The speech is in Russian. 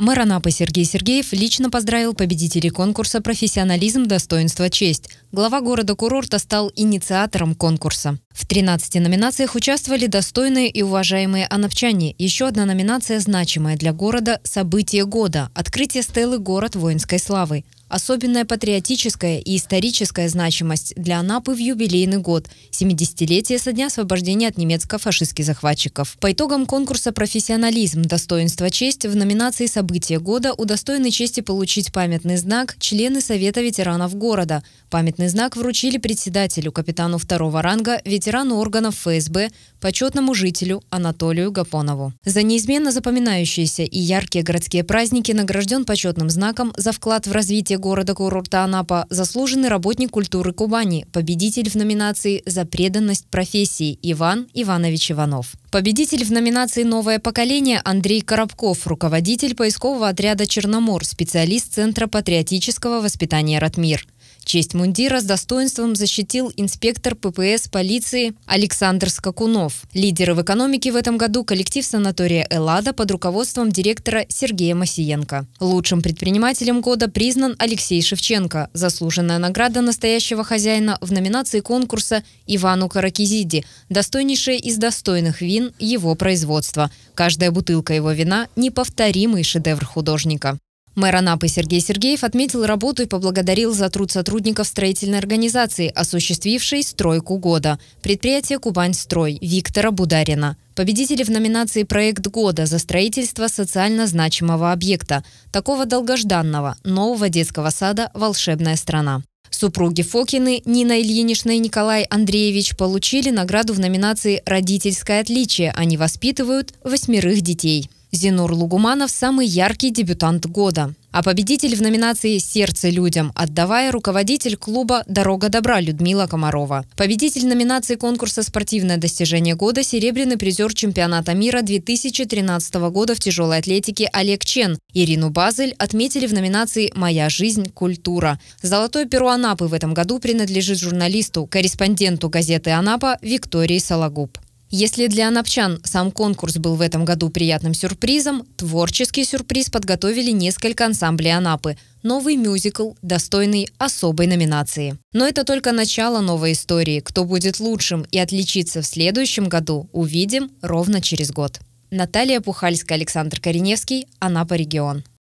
Мэр Анапы Сергей Сергеев лично поздравил победителей конкурса «Профессионализм, достоинство, честь». Глава города-курорта стал инициатором конкурса. В 13 номинациях участвовали достойные и уважаемые анапчане. Еще одна номинация, значимая для города – «Событие года» – открытие стелы «Город воинской славы». Особенная патриотическая и историческая значимость для Анапы в юбилейный год – 70-летие со дня освобождения от немецко-фашистских захватчиков. По итогам конкурса «Профессионализм. Достоинство. Честь» в номинации «Событие года» удостоены чести получить памятный знак члены Совета ветеранов города. Памятный знак вручили председателю, капитану второго ранга, ветерану ветерану органов ФСБ, почетному жителю Анатолию Гапонову. За неизменно запоминающиеся и яркие городские праздники награжден почетным знаком за вклад в развитие города-курорта Анапа заслуженный работник культуры Кубани, победитель в номинации «За преданность профессии» Иван Иванович Иванов. Победитель в номинации «Новое поколение» Андрей Коробков, руководитель поискового отряда «Черномор», специалист Центра патриотического воспитания «Ратмир». Честь мундира с достоинством защитил инспектор ППС полиции Александр Скакунов. Лидеры в экономике в этом году коллектив санатория «Эллада» под руководством директора Сергея Масиенко. Лучшим предпринимателем года признан Алексей Шевченко. Заслуженная награда настоящего хозяина в номинации конкурса Ивану Каракизиди «Достойнейшее из достойных вин его производства». Каждая бутылка его вина – неповторимый шедевр художника. Мэр Анапы Сергей Сергеев отметил работу и поблагодарил за труд сотрудников строительной организации, осуществившей стройку года. Предприятие Кубаньстрой Виктора Бударина. Победители в номинации «Проект года» за строительство социально значимого объекта, такого долгожданного, нового детского сада «Волшебная страна». Супруги Фокины Нина Ильинична и Николай Андреевич получили награду в номинации «Родительское отличие». Они воспитывают восьмерых детей. Зинур Лугуманов – самый яркий дебютант года. А победитель в номинации «Сердце людям» отдавая руководитель клуба «Дорога добра» Людмила Комарова. Победитель номинации конкурса «Спортивное достижение года» серебряный призер чемпионата мира 2013 года в тяжелой атлетике Олег Чен. Ирину Базель отметили в номинации «Моя жизнь. Культура». Золотой перу Анапы в этом году принадлежит журналисту, корреспонденту газеты «Анапа» Виктории Сологуб. Если для анапчан сам конкурс был в этом году приятным сюрпризом, творческий сюрприз подготовили несколько ансамблей Анапы. Новый мюзикл, достойный особой номинации. Но это только начало новой истории. Кто будет лучшим и отличится в следующем году, увидим ровно через год. Наталья Пухальская, Александр Кореневский, Анапа регион.